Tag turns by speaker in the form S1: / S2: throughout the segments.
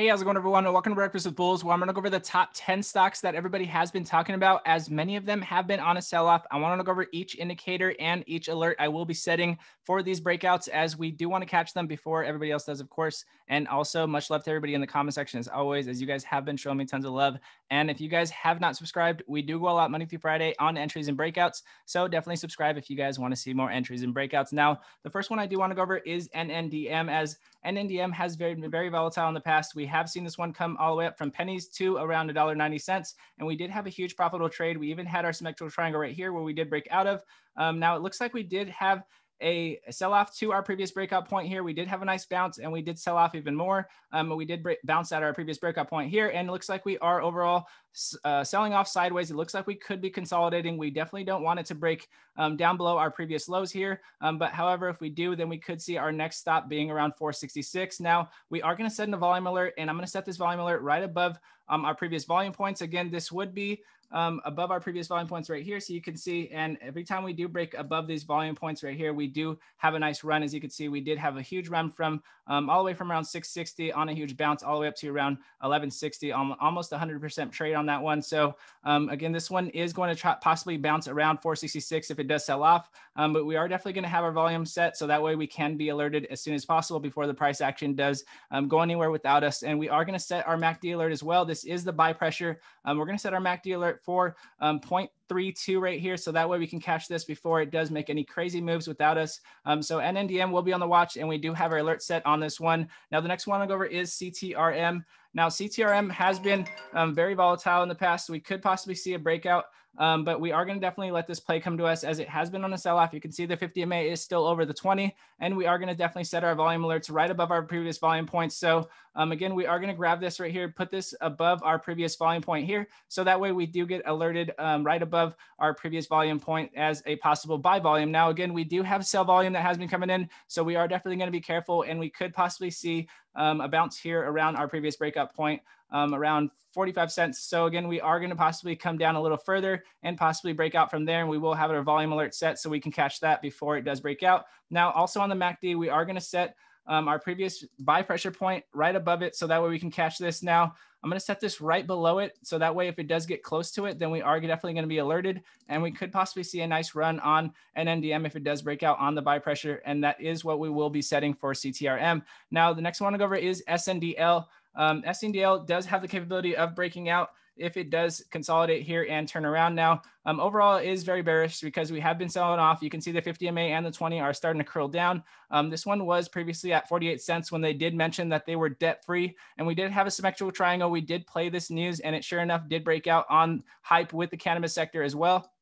S1: Hey, how's it going, everyone? Welcome to Breakfast with Bulls, where I'm going to go over the top 10 stocks that everybody has been talking about, as many of them have been on a sell off. I want to go over each indicator and each alert I will be setting for these breakouts, as we do want to catch them before everybody else does, of course. And also, much love to everybody in the comment section, as always, as you guys have been showing me tons of love. And if you guys have not subscribed, we do go a lot Monday through Friday on entries and breakouts. So definitely subscribe if you guys want to see more entries and breakouts. Now, the first one I do want to go over is NNDM, as NNDM has been very volatile in the past. We have seen this one come all the way up from pennies to around $1.90. And we did have a huge profitable trade. We even had our symmetrical triangle right here where we did break out of. Um, now, it looks like we did have a sell off to our previous breakout point here. We did have a nice bounce and we did sell off even more. Um, we did bounce at our previous breakout point here and it looks like we are overall uh, selling off sideways. It looks like we could be consolidating. We definitely don't want it to break um, down below our previous lows here. Um, but however, if we do, then we could see our next stop being around 466. Now we are gonna set in a volume alert and I'm gonna set this volume alert right above um, our previous volume points. Again, this would be um, above our previous volume points right here. So you can see, and every time we do break above these volume points right here, we do have a nice run. As you can see, we did have a huge run from um, all the way from around 660 on a huge bounce all the way up to around 1160, almost 100% trade on that one. So um, again, this one is going to try, possibly bounce around 466 if it does sell off, um, but we are definitely going to have our volume set. So that way we can be alerted as soon as possible before the price action does um, go anywhere without us. And we are going to set our MACD alert as well. This is the buy pressure. Um, we're going to set our MACD alert 4.32 um, right here. So that way we can catch this before it does make any crazy moves without us. Um, so NNDM will be on the watch and we do have our alert set on this one. Now the next one I'll go over is CTRM. Now CTRM has been um, very volatile in the past. we could possibly see a breakout um, but we are going to definitely let this play come to us as it has been on a sell-off. You can see the 50 MA is still over the 20, and we are going to definitely set our volume alerts right above our previous volume points. So um, again, we are going to grab this right here, put this above our previous volume point here. So that way we do get alerted um, right above our previous volume point as a possible buy volume. Now, again, we do have sell volume that has been coming in. So we are definitely going to be careful and we could possibly see um, a bounce here around our previous breakout point um, around 45 cents. So again, we are going to possibly come down a little further and possibly break out from there. And we will have our volume alert set so we can catch that before it does break out. Now, also on the MACD, we are going to set um, our previous buy pressure point right above it. So that way we can catch this now. I'm gonna set this right below it. So that way, if it does get close to it, then we are definitely gonna be alerted and we could possibly see a nice run on an NDM if it does break out on the buy pressure. And that is what we will be setting for CTRM. Now, the next one I wanna go over is SNDL. Um, SNDL does have the capability of breaking out if it does consolidate here and turn around now. Um, overall, it is very bearish because we have been selling off. You can see the 50 MA and the 20 are starting to curl down. Um, this one was previously at 48 cents when they did mention that they were debt free. And we did have a symmetrical triangle. We did play this news and it sure enough did break out on hype with the cannabis sector as well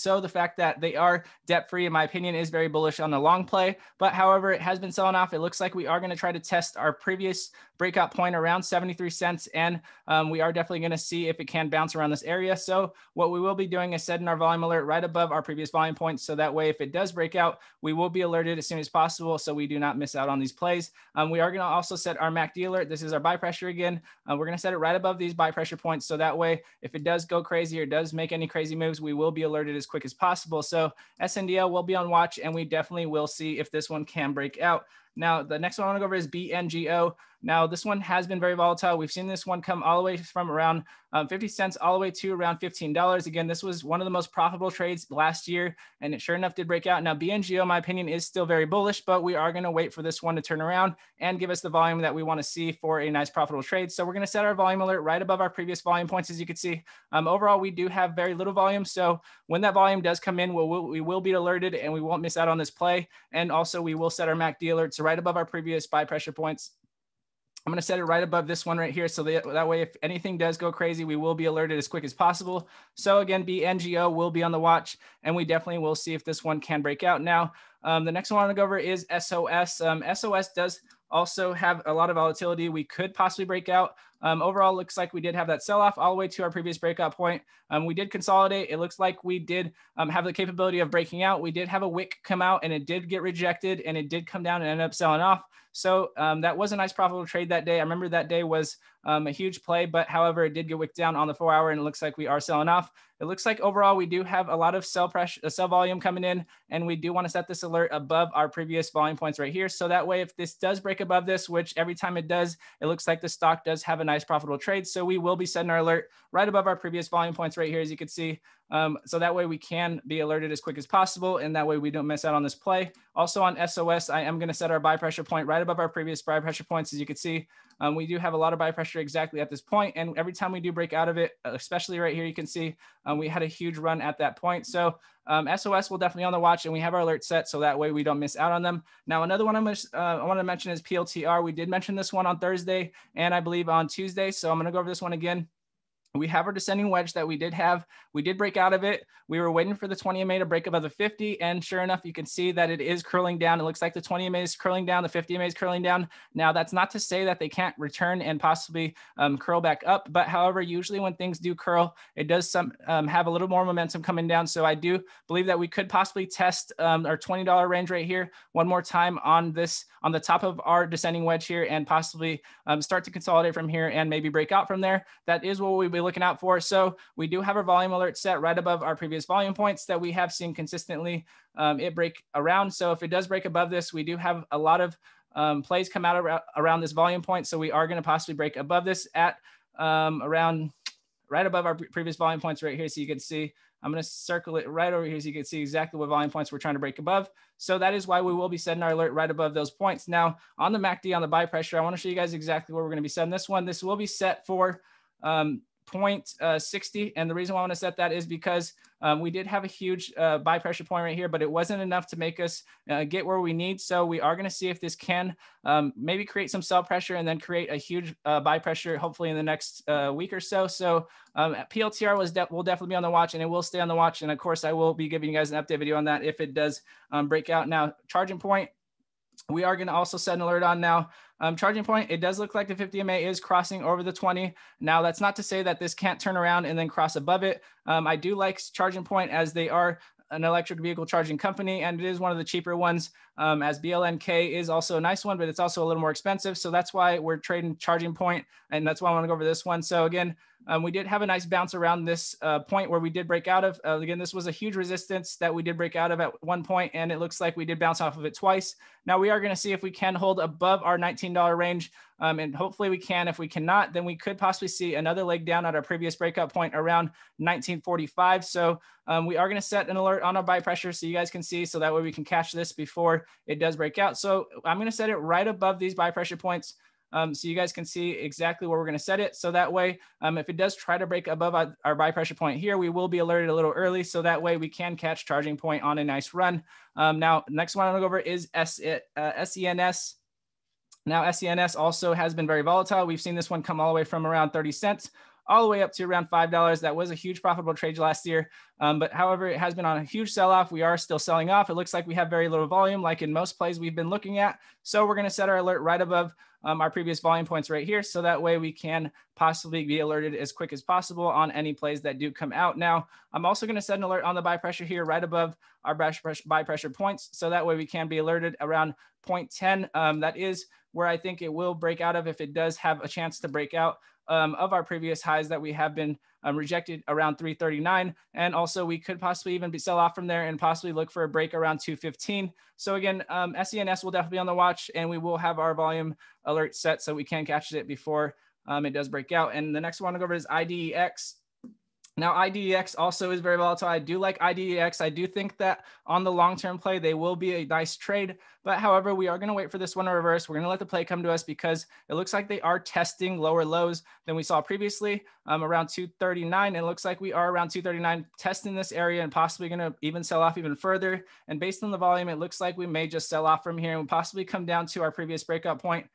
S1: so the fact that they are debt free, in my opinion, is very bullish on the long play. But however, it has been selling off. It looks like we are going to try to test our previous breakout point around 73 cents. And um, we are definitely going to see if it can bounce around this area. So what we will be doing is setting our volume alert right above our previous volume point. So that way, if it does break out, we will be alerted as soon as possible so we do not miss out on these plays. Um, we are going to also set our MACD alert. This is our buy pressure again. Uh, we're going to set it right above these buy pressure points. So that way, if it does go crazy or does make any crazy moves, we will be alerted as quick as possible. So SNDL will be on watch and we definitely will see if this one can break out. Now, the next one I want to go over is BNGO. Now, this one has been very volatile. We've seen this one come all the way from around um, 50 cents all the way to around $15. Again, this was one of the most profitable trades last year, and it sure enough did break out. Now, BNGO, my opinion, is still very bullish, but we are going to wait for this one to turn around and give us the volume that we want to see for a nice profitable trade. So we're going to set our volume alert right above our previous volume points, as you can see. Um, overall, we do have very little volume. So when that volume does come in, we'll, we will be alerted and we won't miss out on this play. And also, we will set our MACD alert so right above our previous buy pressure points. I'm gonna set it right above this one right here. So that, that way, if anything does go crazy, we will be alerted as quick as possible. So again, BNGO will be on the watch, and we definitely will see if this one can break out. Now, um, the next one I wanna go over is SOS. Um, SOS does also have a lot of volatility. We could possibly break out. Um, overall, looks like we did have that sell off all the way to our previous breakout point. Um, we did consolidate. It looks like we did um, have the capability of breaking out. We did have a wick come out and it did get rejected and it did come down and end up selling off. So um, that was a nice profitable trade that day. I remember that day was um, a huge play, but however, it did get wick down on the four hour and it looks like we are selling off. It looks like overall we do have a lot of sell pressure, uh, sell volume coming in, and we do want to set this alert above our previous volume points right here. So that way, if this does break above this, which every time it does, it looks like the stock does have an nice profitable trade. So we will be setting our alert right above our previous volume points right here, as you can see. Um, so that way we can be alerted as quick as possible and that way we don't miss out on this play. Also on SOS, I am gonna set our buy pressure point right above our previous buy pressure points. As you can see, um, we do have a lot of buy pressure exactly at this point. And every time we do break out of it, uh, especially right here, you can see um, we had a huge run at that point. So SOS um, will definitely on the watch and we have our alert set so that way we don't miss out on them. Now, another one I'm uh, I wanna mention is PLTR. We did mention this one on Thursday and I believe on Tuesday. So I'm gonna go over this one again we have our descending wedge that we did have. We did break out of it. We were waiting for the 20 MA to break above the 50. And sure enough, you can see that it is curling down. It looks like the 20 MA is curling down, the 50 MA is curling down. Now that's not to say that they can't return and possibly um, curl back up. But however, usually when things do curl, it does some um, have a little more momentum coming down. So I do believe that we could possibly test um, our $20 range right here one more time on this, on the top of our descending wedge here and possibly um, start to consolidate from here and maybe break out from there. That is what we be looking out for. So we do have our volume alert set right above our previous volume points that we have seen consistently um, it break around. So if it does break above this, we do have a lot of um, plays come out ar around this volume point. So we are gonna possibly break above this at um, around, right above our previous volume points right here. So you can see, I'm gonna circle it right over here so you can see exactly what volume points we're trying to break above. So that is why we will be setting our alert right above those points. Now on the MACD on the buy pressure, I wanna show you guys exactly where we're gonna be setting this one. This will be set for um, uh, 0.60. And the reason why I want to set that is because um, we did have a huge uh, buy pressure point right here, but it wasn't enough to make us uh, get where we need. So we are going to see if this can um, maybe create some sell pressure and then create a huge uh, buy pressure, hopefully in the next uh, week or so. So um, PLTR was de will definitely be on the watch and it will stay on the watch. And of course, I will be giving you guys an update video on that if it does um, break out. Now, charging point, we are going to also set an alert on now um, charging point, it does look like the 50 MA is crossing over the 20. Now that's not to say that this can't turn around and then cross above it. Um, I do like charging point as they are an electric vehicle charging company, and it is one of the cheaper ones. Um, as BLNK is also a nice one, but it's also a little more expensive. So that's why we're trading charging point, and that's why I want to go over this one. So again, um, we did have a nice bounce around this uh, point where we did break out of. Uh, again, this was a huge resistance that we did break out of at one point, and it looks like we did bounce off of it twice. Now we are going to see if we can hold above our $19 range, um, and hopefully we can. If we cannot, then we could possibly see another leg down at our previous breakout point around 1945. So um, we are going to set an alert on our buy pressure so you guys can see, so that way we can catch this before it does break out. So I'm going to set it right above these buy pressure points um, so you guys can see exactly where we're going to set it. So that way, um, if it does try to break above our, our, buy pressure point here, we will be alerted a little early. So that way we can catch charging point on a nice run. Um, now, next one I'm going to go over is S uh, SENS. Now, SENS also has been very volatile. We've seen this one come all the way from around 30 cents all the way up to around $5. That was a huge profitable trade last year. Um, but however, it has been on a huge sell off. We are still selling off. It looks like we have very little volume, like in most plays we've been looking at. So we're going to set our alert right above um, our previous volume points right here. So that way we can possibly be alerted as quick as possible on any plays that do come out. Now, I'm also gonna set an alert on the buy pressure here right above our buy pressure points. So that way we can be alerted around 0.10. Um, that is where I think it will break out of if it does have a chance to break out um, of our previous highs that we have been um, rejected around 339. And also we could possibly even be sell off from there and possibly look for a break around 215. So again, um, SENS will definitely be on the watch and we will have our volume alert set so we can catch it before um, it does break out. And the next one to go over is IDEX. Now, IDX also is very volatile. I do like IDX. I do think that on the long-term play, they will be a nice trade. But however, we are going to wait for this one to reverse. We're going to let the play come to us because it looks like they are testing lower lows than we saw previously um, around 239. It looks like we are around 239 testing this area and possibly going to even sell off even further. And based on the volume, it looks like we may just sell off from here and possibly come down to our previous breakout point.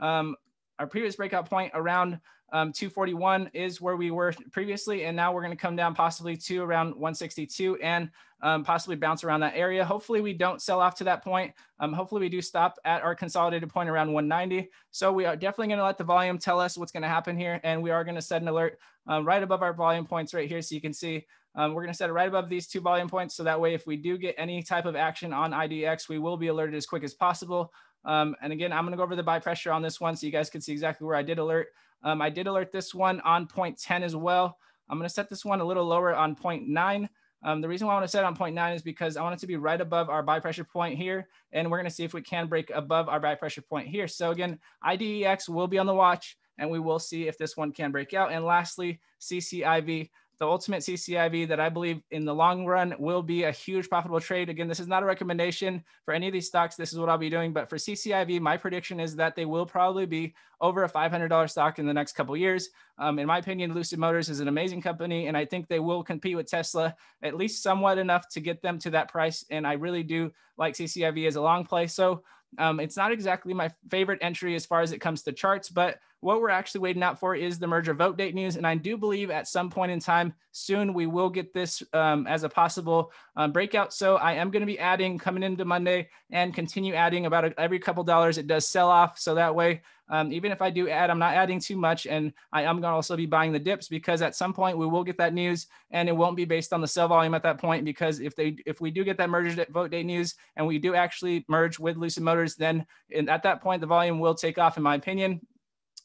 S1: Um, our previous breakout point around um, 241 is where we were previously. And now we're gonna come down possibly to around 162 and um, possibly bounce around that area. Hopefully we don't sell off to that point. Um, hopefully we do stop at our consolidated point around 190. So we are definitely gonna let the volume tell us what's gonna happen here. And we are gonna set an alert uh, right above our volume points right here. So you can see um, we're going to set it right above these two volume points. So that way, if we do get any type of action on IDX, we will be alerted as quick as possible. Um, and again, I'm gonna go over the buy pressure on this one so you guys can see exactly where I did alert. Um, I did alert this one on point 10 as well. I'm gonna set this one a little lower on point nine. Um, the reason why I wanna set on point nine is because I want it to be right above our buy pressure point here. And we're gonna see if we can break above our buy pressure point here. So again, IDEX will be on the watch and we will see if this one can break out. And lastly, CCIV, the ultimate CCIV that I believe in the long run will be a huge profitable trade. Again, this is not a recommendation for any of these stocks. This is what I'll be doing. But for CCIV, my prediction is that they will probably be over a $500 stock in the next couple years. Um, in my opinion, Lucid Motors is an amazing company, and I think they will compete with Tesla at least somewhat enough to get them to that price. And I really do like CCIV as a long play. So um, it's not exactly my favorite entry as far as it comes to charts, but what we're actually waiting out for is the merger vote date news. And I do believe at some point in time soon, we will get this um, as a possible um, breakout. So I am going to be adding coming into Monday and continue adding about a, every couple dollars. It does sell off. So that way um, even if I do add, I'm not adding too much. And I am going to also be buying the dips because at some point we will get that news and it won't be based on the sell volume at that point. Because if they, if we do get that merger vote day news and we do actually merge with Lucid Motors, then in, at that point, the volume will take off in my opinion.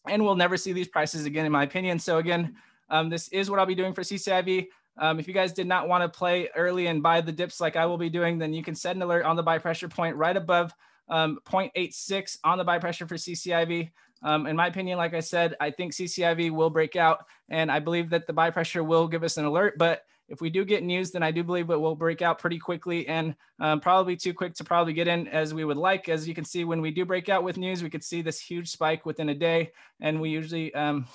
S1: And we'll never see these prices again, in my opinion. So again, um, this is what I'll be doing for CCIV. Um, if you guys did not want to play early and buy the dips like I will be doing, then you can set an alert on the buy pressure point right above um, 0.86 on the buy pressure for CCIV. Um, in my opinion, like I said, I think CCIV will break out, and I believe that the buy pressure will give us an alert. But if we do get news, then I do believe it will break out pretty quickly and um, probably too quick to probably get in as we would like. As you can see, when we do break out with news, we could see this huge spike within a day, and we usually um,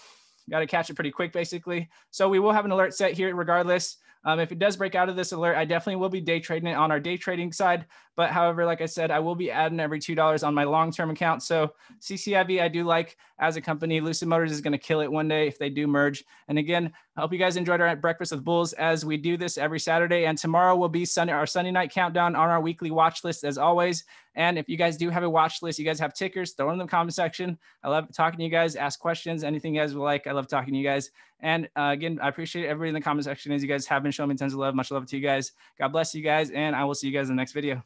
S1: got to catch it pretty quick, basically. So we will have an alert set here regardless. Um, if it does break out of this alert, I definitely will be day trading it on our day trading side. But however, like I said, I will be adding every $2 on my long-term account. So CCIV, I do like as a company. Lucid Motors is going to kill it one day if they do merge. And again, I hope you guys enjoyed our Breakfast with Bulls as we do this every Saturday. And tomorrow will be Sunday, our Sunday night countdown on our weekly watch list as always. And if you guys do have a watch list, you guys have tickers, throw them in the comment section. I love talking to you guys, ask questions, anything you guys would like. I love talking to you guys. And uh, again, I appreciate everybody in the comment section as you guys have been showing me tons of love. Much love to you guys. God bless you guys. And I will see you guys in the next video.